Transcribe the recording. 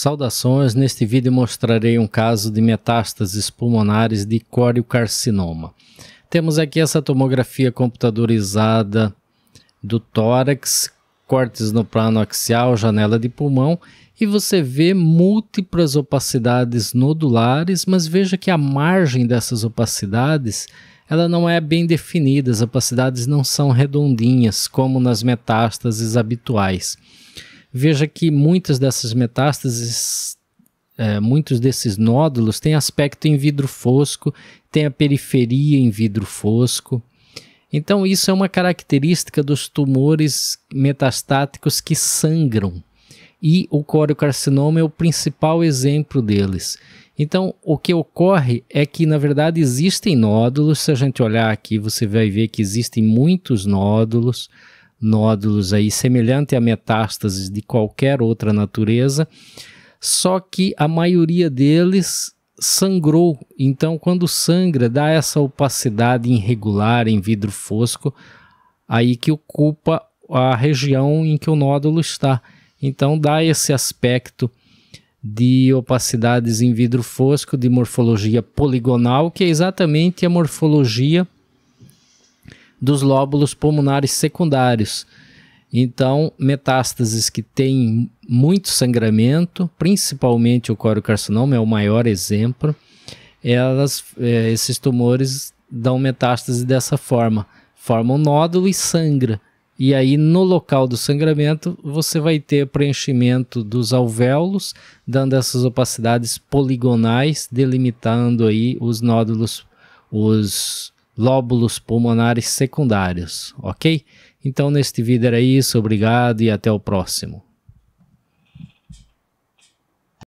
Saudações, neste vídeo mostrarei um caso de metástases pulmonares de coriocarcinoma. Temos aqui essa tomografia computadorizada do tórax, cortes no plano axial, janela de pulmão e você vê múltiplas opacidades nodulares, mas veja que a margem dessas opacidades ela não é bem definida, as opacidades não são redondinhas como nas metástases habituais veja que muitas dessas metástases, é, muitos desses nódulos têm aspecto em vidro fosco, tem a periferia em vidro fosco. Então, isso é uma característica dos tumores metastáticos que sangram. E o coriocarcinoma é o principal exemplo deles. Então, o que ocorre é que, na verdade, existem nódulos. Se a gente olhar aqui, você vai ver que existem muitos nódulos nódulos aí semelhante a metástases de qualquer outra natureza, só que a maioria deles sangrou. Então, quando sangra, dá essa opacidade irregular em vidro fosco, aí que ocupa a região em que o nódulo está. Então, dá esse aspecto de opacidades em vidro fosco, de morfologia poligonal, que é exatamente a morfologia dos lóbulos pulmonares secundários. Então, metástases que têm muito sangramento, principalmente o coriocarcinoma é o maior exemplo, elas, é, esses tumores dão metástase dessa forma, formam um nódulo e sangra. E aí, no local do sangramento, você vai ter preenchimento dos alvéolos, dando essas opacidades poligonais, delimitando aí os nódulos, os lóbulos pulmonares secundários, ok? Então, neste vídeo era isso, obrigado e até o próximo.